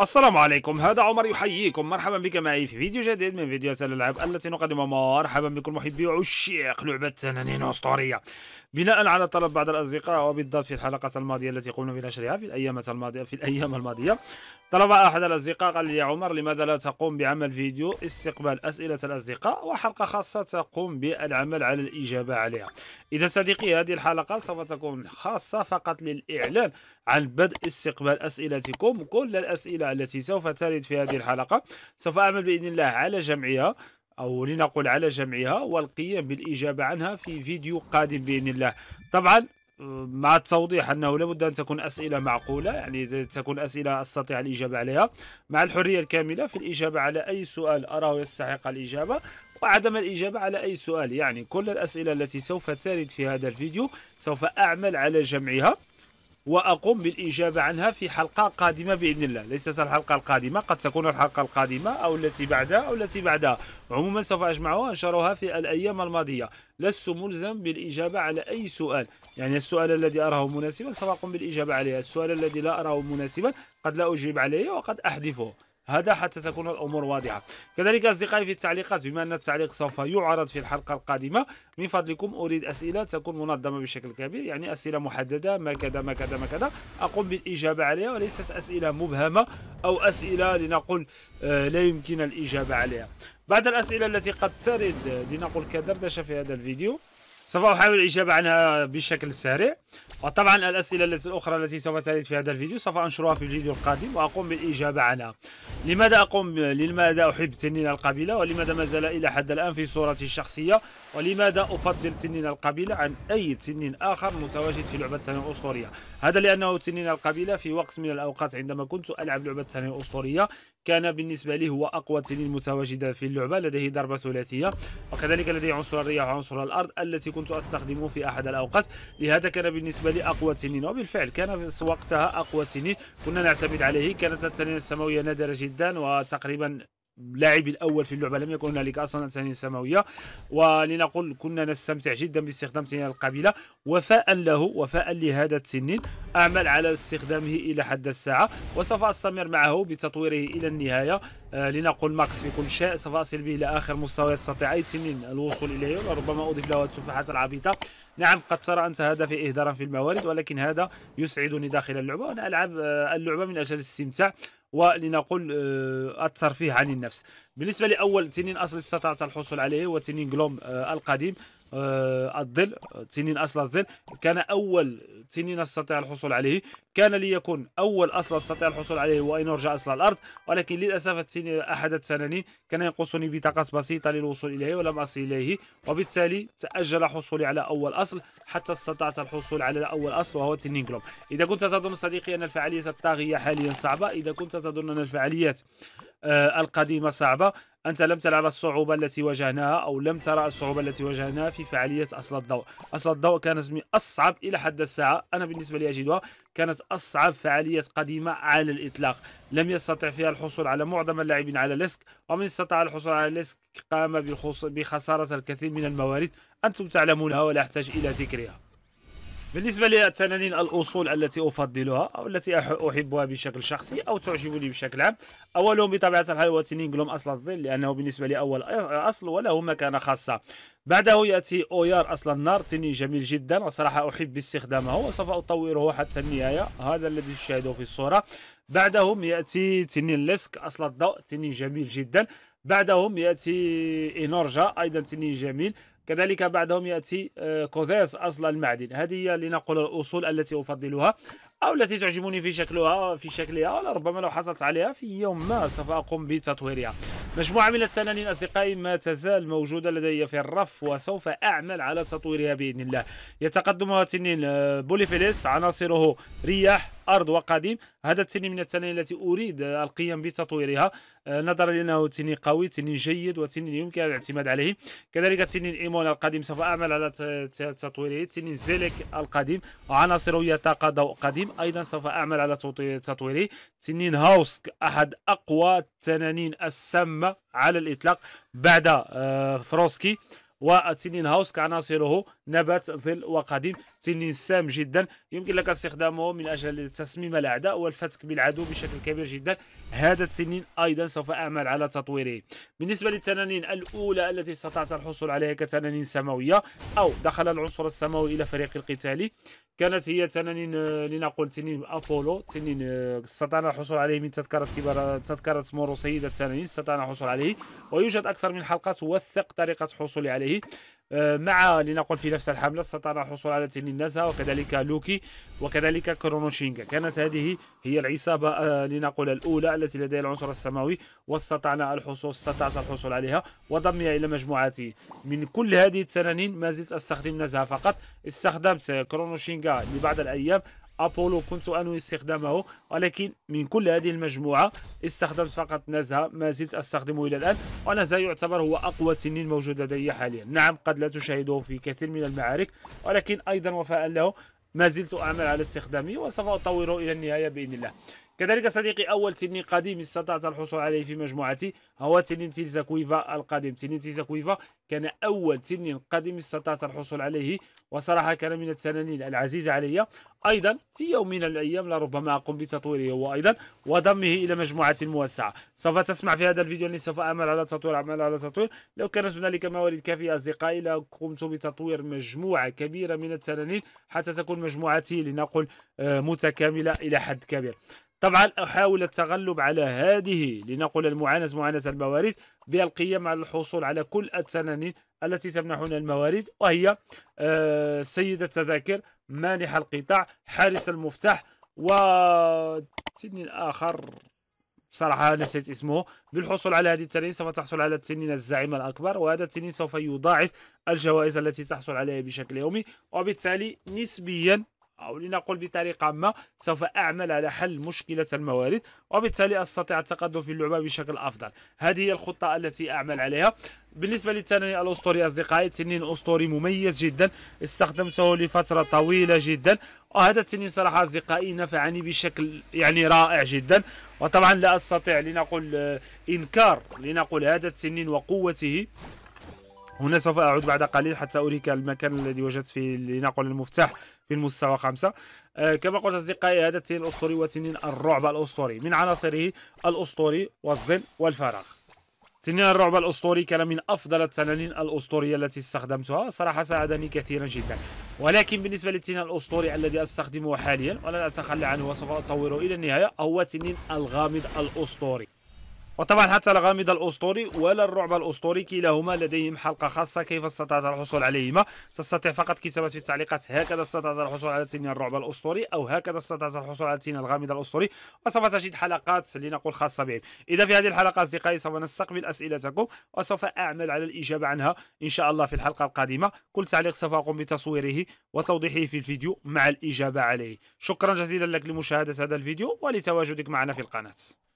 السلام عليكم هذا عمر يحييكم مرحبا بك معي في فيديو جديد من فيديوهات الالعاب التي نقدمها مرحبا بكم محبي عشاق لعبه تنانين اسطوريه بناء على طلب بعض الاصدقاء وبالذات في الحلقه الماضيه التي قمنا بنشرها في الايام الماضيه في الايام الماضيه طلب احد الاصدقاء قال لي يا عمر لماذا لا تقوم بعمل فيديو استقبال اسئله الاصدقاء وحلقه خاصه تقوم بالعمل على الاجابه عليها اذا صديقي هذه الحلقه سوف تكون خاصه فقط للاعلان عن بدء استقبال أسئلتكم كل الأسئلة التي سوف ترد في هذه الحلقة سوف أعمل بإذن الله على جمعها أو لنقل على جمعها والقيام بالإجابة عنها في فيديو قادم بإذن الله طبعا مع التوضيح انه لابد ان تكون اسئله معقوله يعني تكون اسئله استطيع الاجابه عليها مع الحريه الكامله في الاجابه على اي سؤال اراه يستحق الاجابه وعدم الإجابة على أي سؤال يعني كل الأسئلة التي سوف ترد في هذا الفيديو سوف أعمل على جمعها وأقوم بالإجابة عنها في حلقة قادمة بإذن الله ليست الحلقة القادمة قد تكون الحلقة القادمة أو التي بعدها أو التي بعدها عموما سوف أجمعها وأنشرها في الأيام الماضية لست ملزم بالإجابة على أي سؤال يعني السؤال الذي أراه مناسبا سوف أقوم بالإجابة عليه السؤال الذي لا أراه مناسبا قد لا أجيب عليه وقد أحذفه هذا حتى تكون الأمور واضحة كذلك أصدقائي في التعليقات بما أن التعليق سوف يعرض في الحلقة القادمة من فضلكم أريد أسئلة تكون منظمة بشكل كبير يعني أسئلة محددة ما كذا ما كذا ما كذا أقوم بالإجابة عليها وليست أسئلة مبهمة أو أسئلة لنقول آه، لا يمكن الإجابة عليها بعض الأسئلة التي قد ترد لنقول كدردشة في هذا الفيديو سوف أحاول الإجابة عنها بشكل سريع وطبعا الأسئلة الأخرى التي سوف ترد في هذا الفيديو سوف أنشرها في الفيديو القادم وأقوم بالإجابة عنها لماذا أقوم لماذا أحب تنين القبيلة ولماذا ما زال إلى حد الآن في صورتي الشخصية ولماذا أفضل تنين القبيلة عن أي تنين آخر متواجد في لعبة تنين أسطورية هذا لأنه تنين القبيلة في وقت من الأوقات عندما كنت ألعب لعبة تنين أسطورية كان بالنسبة لي هو أقوى التنين المتواجدة في اللعبة لديه ضربة ثلاثية وكذلك لديه عنصر الرياح وعنصر الأرض التي كنت أستخدمه في أحد الأوقات لهذا كان بالنسبة لي أقوى تنين وبالفعل كان وقتها أقوى تنين كنا نعتمد عليه كانت التنين السماوية نادرة جدا وتقريبا اللاعب الاول في اللعبه لم يكن هنالك اصلا انسانيه سماويه ولنقل كنا نستمتع جدا باستخدام تنين القبيله وفاء له وفاء لهذا التنين اعمل على استخدامه الى حد الساعه وسوف استمر معه بتطويره الى النهايه آه لنقل ماكس في كل شيء سوف اصل به الى اخر مستوى يستطيع اي تنين الوصول اليه وربما اضيف له التفاحات العبيطه نعم قد ترى انت هذا في اهدارا في الموارد ولكن هذا يسعدني داخل اللعبه وانا العب آه، اللعبه من اجل الاستمتاع ولنقول الترفيه آه، عن النفس بالنسبه لاول تنين اصلي استطعت الحصول عليه وتنين جلوم آه، القديم آه، الظل تنين أصل الظل كان أول تنين استطيع الحصول عليه كان ليكون أول أصل استطيع الحصول عليه وإن أرجع أصل الأرض ولكن للأسف أحد التنانين كان ينقصني بطاقات بسيطة للوصول إليه ولم أصل إليه وبالتالي تأجل حصولي على أول أصل حتى استطعت الحصول على أول أصل وهو تنين كلوب إذا كنت تظن صديقي أن الفعالية الطاغية حاليا صعبة إذا كنت تظن أن الفعاليات آه، القديمه صعبه انت لم تلعب الصعوبه التي واجهناها او لم ترى الصعوبه التي واجهناها في فعاليه اصل الضوء اصل الضوء كانت من اصعب الى حد الساعه انا بالنسبه لي اجدها كانت اصعب فعاليه قديمه على الاطلاق لم يستطع فيها الحصول على معظم اللاعبين على ليسك ومن استطاع الحصول على ليسك قام بخساره الكثير من الموارد انتم تعلمونها ولا احتاج الى ذكرها بالنسبة للتنانين الأصول التي أفضلها أو التي أحبها بشكل شخصي أو تعجبني بشكل عام أولهم بطبيعة الحال هو تنين جلوم أصل الظل لأنه بالنسبة لي أول أصل وله مكانة خاصة بعده يأتي أويار أصل النار تنين جميل جدا وصراحة أحب استخدامه وسوف أطوره حتى النهاية هذا الذي تشاهده في الصورة بعدهم يأتي تنين لسك أصل الضوء تنين جميل جدا بعدهم يأتي إنورجا أيضا تنين جميل كذلك بعدهم يأتي آه، كوذيس أصل المعدن هذه هي لنقل الأصول التي أفضلها أو التي تعجبني في شكلها في شكلها ولا ربما لو حصلت عليها في يوم ما سوف أقوم بتطويرها مجموعة من التنانين أصدقائي ما تزال موجودة لدي في الرف وسوف أعمل على تطويرها بإذن الله يتقدمها تنين آه، بوليفيليس عناصره رياح أرض وقديم هذا التنين من التنين التي أريد القيام بتطويرها آه، نظرا لأنه تنين قوي تنين جيد وتنين يمكن الاعتماد عليه كذلك تنين إيمون القديم سوف أعمل على تطويره تنين زيلك القديم عناصرية طاقة ضوء قديم أيضا سوف أعمل على تطويره تنين هاوسك أحد أقوى التنانين السامة على الإطلاق بعد آه، فروسكي والتنين هاوس كعناصره نبات ظل وقديم تنين سام جدا يمكن لك استخدامه من أجل تسميم الأعداء والفتك بالعدو بشكل كبير جدا هذا التنين أيضا سوف أعمل على تطويره بالنسبة للتنانين الأولى التي استطعت الحصول عليها كتنانين سماوية أو دخل العنصر السماوي إلى فريق القتالي كانت هي تنين لنقول تنين ابولو تنين آه، استطعنا الحصول عليه من تذكره كبار تذكره مورو سيده تنانين استطعنا الحصول عليه ويوجد اكثر من حلقه توثق طريقه حصولي عليه آه، مع لنقل في نفس الحملة استطاع الحصول على تنين النزهة وكذلك لوكي وكذلك كرونوشينغا كانت هذه هي العصابة آه، لنقل الأولى التي لديها العنصر السماوي واستطعنا الحصول استطعت الحصول عليها وضمها إلى مجموعتي من كل هذه التنانين ما زلت أستخدم النزهة فقط استخدمت كرونوشينغا لبعض الأيام أبولو كنت أنوي استخدامه ولكن من كل هذه المجموعة استخدمت فقط نزهة ما زلت أستخدمه إلى الآن ونزهة يعتبر هو أقوى تنين موجود لدي حاليا نعم قد لا تشاهده في كثير من المعارك ولكن أيضا وفاء له ما زلت أعمل على استخدامه وسوف أطوره إلى النهاية بإذن الله كذلك صديقي أول تنين قديم استطعت الحصول عليه في مجموعتي هو تنين تيلزا كويفا القديم تنين تيلزا كويفا كان أول تنين قديم استطعت الحصول عليه وصراحة كان من التنانين العزيزة علي أيضا في يوم من الأيام لربما أقوم بتطويره هو أيضا وضمه إلى مجموعة موسعة سوف تسمع في هذا الفيديو أني سوف أعمل على تطوير أعمل على تطوير لو كانت هنالك موارد كافية أصدقائي لقمت بتطوير مجموعة كبيرة من التنانين حتى تكون مجموعتي لنقل آه، متكاملة إلى حد كبير طبعا أحاول التغلب على هذه لنقل المعاناة معاناة الموارد بالقيام على الحصول على كل التنانين التي تمنحنا الموارد وهي آه، سيد التذاكر مانح القطاع حارس المفتاح و تنين آخر بصراحه نسيت اسمه بالحصول على هذه التنين سوف تحصل على التنين الزعيم الأكبر وهذا التنين سوف يضاعف الجوائز التي تحصل عليها بشكل يومي وبالتالي نسبيا أو لنقل بطريقة ما سوف أعمل على حل مشكلة الموارد وبالتالي أستطيع التقدم في اللعبة بشكل أفضل هذه هي الخطة التي أعمل عليها بالنسبة للتنين الأسطوري أصدقائي تنين أسطوري مميز جدا استخدمته لفترة طويلة جدا وهذا التنين صراحة أصدقائي نفعني بشكل يعني رائع جدا وطبعا لا أستطيع لنقل آه، إنكار لنقل هذا التنين وقوته هنا سوف أعود بعد قليل حتى أريك المكان الذي وجدت فيه لنقل المفتاح في المستوى خمسة آه كما قلت أصدقائي هذا التنين الأسطوري وتنين الرعب الأسطوري من عناصره الأسطوري والظل والفراغ تنين الرعب الأسطوري كان من أفضل التنانين الأسطورية التي استخدمتها صراحة ساعدني كثيرا جدا ولكن بالنسبة للتنين الأسطوري الذي أستخدمه حاليا ولن أتخلى عنه وسوف أطوره إلى النهاية هو تنين الغامض الأسطوري وطبعا حتى الغامض الأسطوري ولا الرعب الأسطوري كلاهما لديهم حلقة خاصة كيف استطعت الحصول عليهما تستطيع فقط كتابة في التعليقات هكذا استطعت الحصول على تنين الرعب الأسطوري أو هكذا استطعت الحصول على تنين الغامض الأسطوري وسوف تجد حلقات لنقول خاصة بهم إذا في هذه الحلقة أصدقائي سوف نستقبل أسئلتكم وسوف أعمل على الإجابة عنها إن شاء الله في الحلقة القادمة كل تعليق سوف أقوم بتصويره وتوضيحه في الفيديو مع الإجابة عليه شكرا جزيلا لك لمشاهدة هذا الفيديو ولتواجدك معنا في القناة